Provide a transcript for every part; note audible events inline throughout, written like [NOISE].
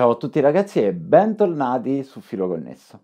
Ciao a tutti ragazzi e bentornati su Filo Connesso.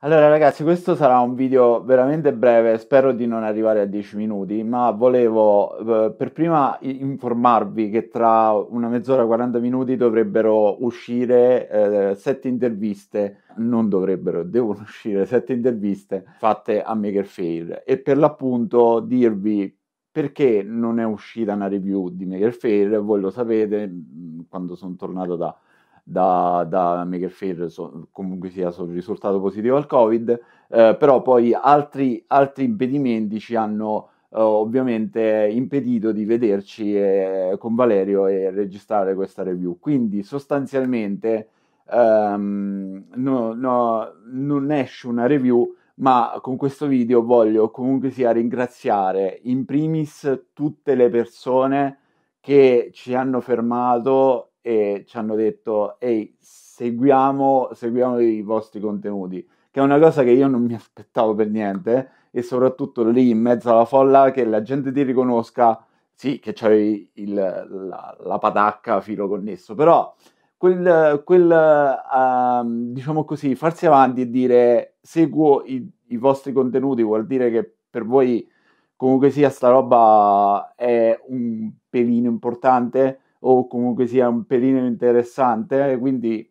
Allora ragazzi, questo sarà un video veramente breve, spero di non arrivare a 10 minuti, ma volevo eh, per prima informarvi che tra una mezz'ora e 40 minuti dovrebbero uscire eh, sette interviste, non dovrebbero, devono [LAUGHS] uscire sette interviste fatte a Maker Fair e per l'appunto dirvi perché non è uscita una review di Maker Faire, voi lo sapete, mm, quando sono tornato da, da, da Maker Faire so, comunque sia sono risultato positivo al Covid, eh, però poi altri, altri impedimenti ci hanno eh, ovviamente impedito di vederci eh, con Valerio e registrare questa review. Quindi sostanzialmente ehm, no, no, non esce una review ma con questo video voglio comunque sia ringraziare in primis tutte le persone che ci hanno fermato e ci hanno detto ehi seguiamo, seguiamo i vostri contenuti che è una cosa che io non mi aspettavo per niente e soprattutto lì in mezzo alla folla che la gente ti riconosca sì che c'hai il, la, la patacca filo connesso però quel, quel uh, diciamo così, farsi avanti e dire seguo i, i, vostri contenuti vuol dire che per voi comunque sia sta roba è un pelino importante o comunque sia un pelino interessante, quindi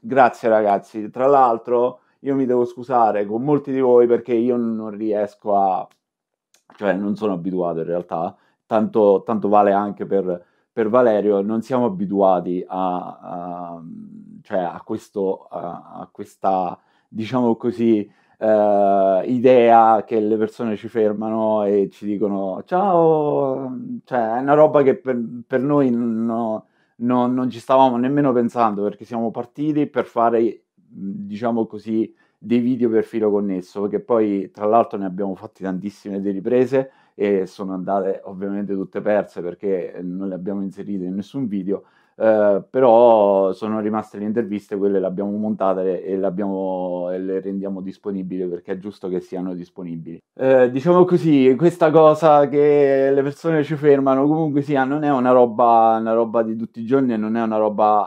grazie ragazzi. Tra l'altro io mi devo scusare con molti di voi perché io non riesco a... cioè non sono abituato in realtà, tanto, tanto vale anche per per Valerio non siamo abituati a, a, cioè a, questo, a questa, diciamo così, eh, idea che le persone ci fermano e ci dicono ciao, cioè è una roba che per, per noi no, no, non ci stavamo nemmeno pensando perché siamo partiti per fare, diciamo così, dei video per filo connesso, che poi tra l'altro ne abbiamo fatti tantissime di riprese e sono andate ovviamente tutte perse perché non le abbiamo inserite in nessun video eh, però sono rimaste le interviste, quelle le abbiamo montate e, l'abbiamo, e le rendiamo disponibili perché è giusto che siano disponibili. Eh, diciamo così, questa cosa che le persone ci fermano comunque sia non è una roba, una roba di tutti i giorni e non è una roba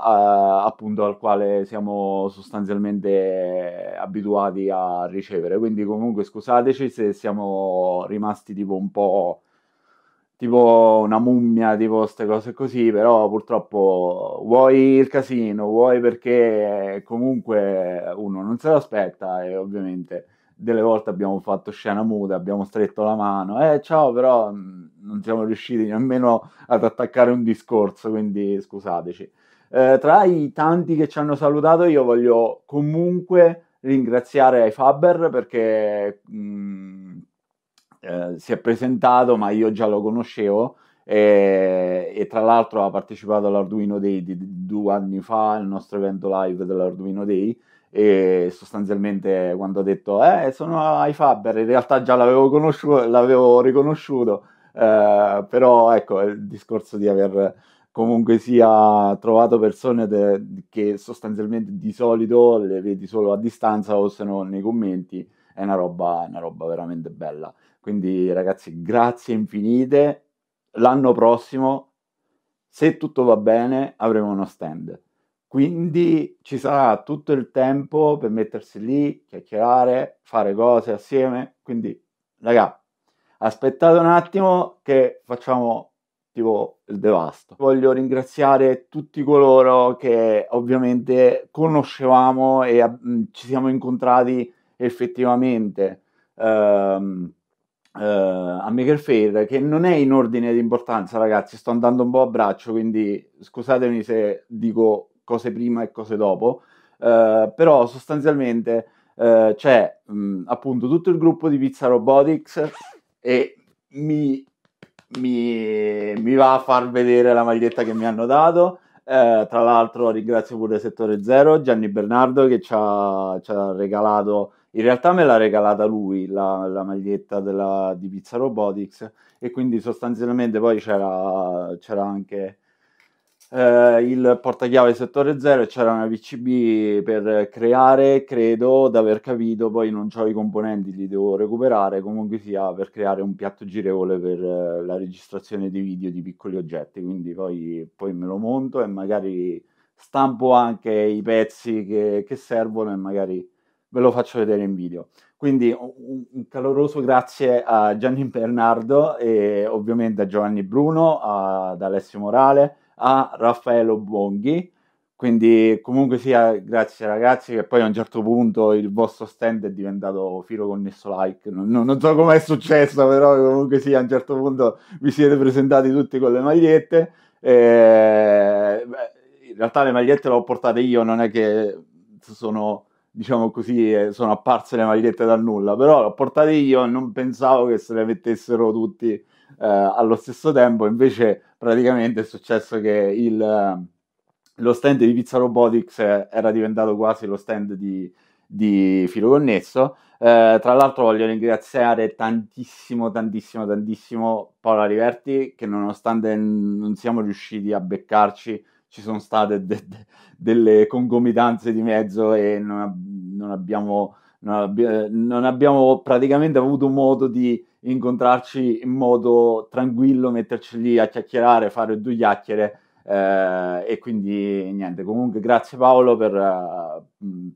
eh, appunto al quale siamo sostanzialmente abituati a ricevere, quindi comunque scusateci se siamo rimasti tipo un po' tipo una mummia, tipo queste cose così, però purtroppo vuoi il casino, vuoi perché comunque uno non se lo aspetta e ovviamente delle volte abbiamo fatto scena muta, abbiamo stretto la mano, eh ciao, però mm, non siamo riusciti nemmeno ad attaccare un discorso, quindi scusateci. Eh, tra i tanti che ci hanno salutato io voglio comunque ringraziare i Faber perché... Mh, mm, eh, si è presentato, ma io già lo conoscevo. E, eh, e, tra l'altro ha partecipato all'Arduino Day di, di due anni fa, al nostro evento live dell'Arduino Day e sostanzialmente quando ha detto eh sono iFaber in realtà già l'avevo, conosciuto, l'avevo riconosciuto eh, però ecco il discorso di aver comunque sia trovato persone de- che sostanzialmente di solito le vedi solo a distanza o se no nei commenti è una roba, una roba veramente bella. Quindi ragazzi, grazie infinite. L'anno prossimo, se tutto va bene, avremo uno stand. Quindi ci sarà tutto il tempo per mettersi lì, chiacchierare, fare cose assieme. Quindi, raga, aspettate un attimo che facciamo tipo il devasto. Voglio ringraziare tutti coloro che ovviamente conoscevamo e mm, ci siamo incontrati effettivamente ehm, eh, a Maker Fair, che non è in ordine di importanza, ragazzi, sto andando un po' a braccio, quindi scusatemi se dico cose prima e cose dopo, eh, però sostanzialmente eh, c'è mh, appunto tutto il gruppo di Pizza Robotics e mi, mi, mi va a far vedere la maglietta che mi hanno dato. Eh, tra l'altro ringrazio pure Settore Zero, Gianni Bernardo che ci ha, ci ha regalato in realtà me l'ha regalata lui la, la maglietta della, di Pizza Robotics e quindi sostanzialmente poi c'era, c'era anche eh, il portachiave settore 0 e c'era una PCB per creare, credo, da aver capito, poi non ho i componenti, li devo recuperare, comunque sia per creare un piatto girevole per eh, la registrazione di video di piccoli oggetti, quindi poi, poi me lo monto e magari stampo anche i pezzi che, che servono e magari ve lo faccio vedere in video. Quindi un caloroso grazie a Gianni Bernardo e ovviamente a Giovanni Bruno, ad Alessio Morale, a Raffaello Bonghi. Quindi comunque sia, grazie ragazzi, che poi a un certo punto il vostro stand è diventato filo connesso like, non, non so com'è successo, però comunque sia, a un certo punto vi siete presentati tutti con le magliette. E, beh, in realtà le magliette le ho portate io, non è che sono diciamo così, eh, sono apparse le magliette dal nulla, però l'ho portate io e non pensavo che se le mettessero tutti eh, allo stesso tempo, invece praticamente è successo che il, eh, lo stand di Pizza Robotics eh, era diventato quasi lo stand di, di Filo Connesso. Eh, tra l'altro voglio ringraziare tantissimo, tantissimo, tantissimo Paola Riverti che nonostante non siamo riusciti a beccarci ci sono state de- de- delle congomitanze di mezzo e non, ab- non, abbiamo, non, ab- eh, non, abbiamo, praticamente avuto modo di incontrarci in modo tranquillo, metterci lì a chiacchierare, fare due chiacchiere. Eh, e quindi niente, comunque grazie Paolo per, uh,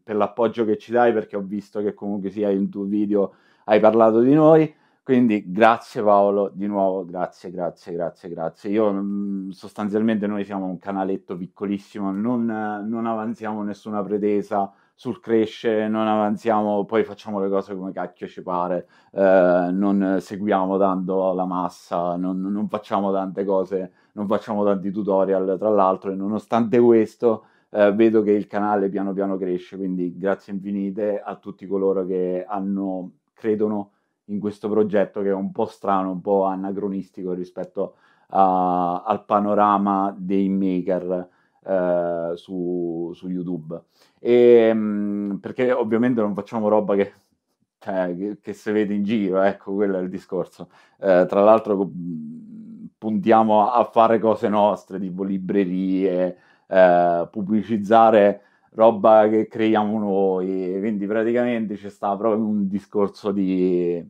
per l'appoggio che ci dai perché ho visto che comunque sia in tuo video hai parlato di noi. Quindi grazie Paolo, di nuovo grazie, grazie, grazie, grazie. Io mm, sostanzialmente noi siamo un canaletto piccolissimo, non, non avanziamo nessuna pretesa sul crescere, non avanziamo, poi facciamo le cose come cacchio ci pare, eh, non seguiamo tanto la massa, non, non facciamo tante cose, non facciamo tanti tutorial tra l'altro e nonostante questo... Uh, vedo che il canale piano piano cresce, quindi grazie infinite a tutti coloro che hanno, credono in questo progetto che è un po' strano, un po' anacronistico rispetto a, al panorama dei maker eh, su, su, YouTube. E, ehm, mh, perché ovviamente non facciamo roba che, cioè, che, che si vede in giro, ecco, quello è il discorso. Eh, tra l'altro puntiamo a fare cose nostre, tipo librerie, eh, pubblicizzare roba che creiamo noi, quindi praticamente c'è sta proprio un discorso di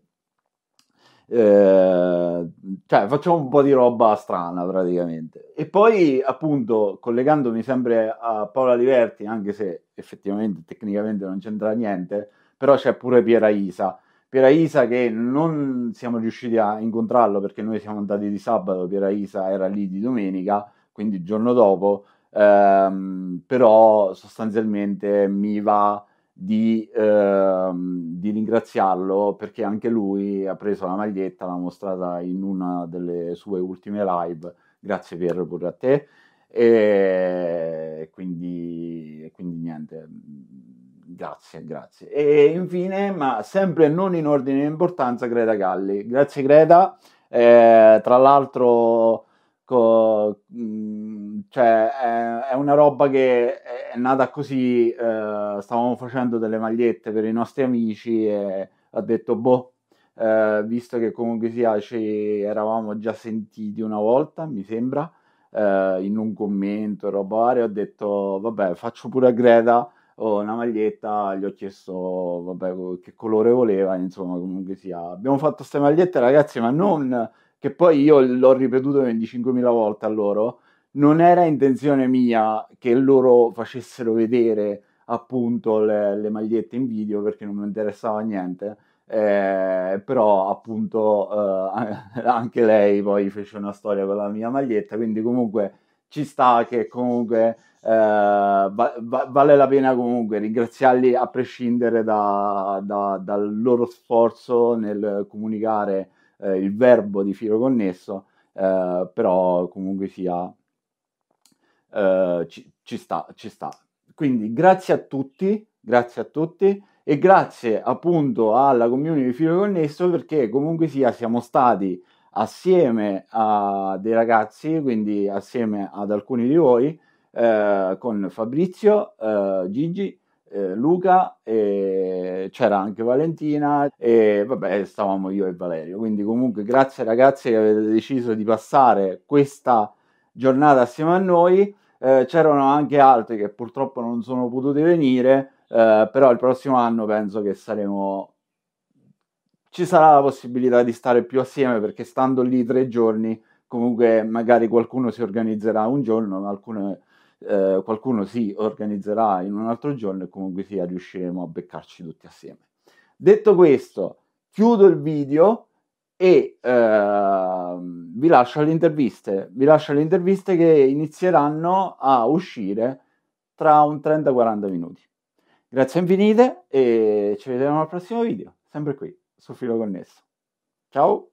eh, cioè, facciamo un po' di roba strana praticamente. E poi, appunto, collegandomi sempre a Paola Liberti, anche se effettivamente tecnicamente non c'entra niente, però c'è pure Piera Isa. Piera Isa che non siamo riusciti a incontrarlo perché noi siamo andati di sabato, Piera Isa era lì di domenica, quindi il giorno dopo, ehm, però sostanzialmente mi va di, ehm, di, ringraziarlo perché anche lui ha preso la maglietta, l'ha mostrata in una delle sue ultime live. Grazie Piero pure a te. E quindi, quindi niente, mm, grazie, grazie. E infine, ma sempre non in ordine di importanza, Greta Galli. Grazie Greta. Eh, tra l'altro Co, ecco, mh, mhmm, cioè, è, è, una roba che è, nata così, eh, stavamo facendo delle magliette per i nostri amici e ho detto, boh, eh, visto che comunque sia ci eravamo già sentiti una volta, mi sembra, eh, in un commento, roba varia, ho detto, vabbè, faccio pure a Greta oh, una maglietta, gli ho chiesto, vabbè, che colore voleva, insomma, comunque sia. Abbiamo fatto queste magliette, ragazzi, ma non che poi io l'ho ripetuto 25.000 volte a loro, non era intenzione mia che loro facessero vedere appunto le, le magliette in video perché non mi interessava niente, eh, però appunto eh, [LAUGHS] anche lei poi fece una storia con la mia maglietta, quindi comunque ci sta che comunque eh, va, va, vale la pena comunque ringraziarli a prescindere da, da, dal loro sforzo nel comunicare eh, il verbo di filo connesso, eh, però comunque sia eh, ci, ci, sta, ci sta. Quindi grazie a tutti, grazie a tutti e grazie appunto alla community di filo connesso perché comunque sia siamo stati assieme a dei ragazzi, quindi assieme ad alcuni di voi, eh, con Fabrizio, eh, Gigi, eh, Luca e c'era anche Valentina e vabbè stavamo io e Valerio. Quindi comunque grazie ragazzi che avete deciso di passare questa giornata assieme a noi. Eh, c'erano anche altri che purtroppo non sono potuti venire, eh, però il prossimo anno penso che saremo ci sarà la possibilità di stare più assieme perché stando lì tre giorni comunque magari qualcuno si organizzerà un giorno, ma alcune eh, qualcuno si organizzerà in un altro giorno e comunque sia riusciremo a beccarci tutti assieme. Detto questo, chiudo il video e eh, vi lascio alle interviste, vi lascio alle interviste che inizieranno a uscire tra un 30-40 minuti. Grazie infinite e ci vediamo al prossimo video, sempre qui su Filo Connesso. Ciao!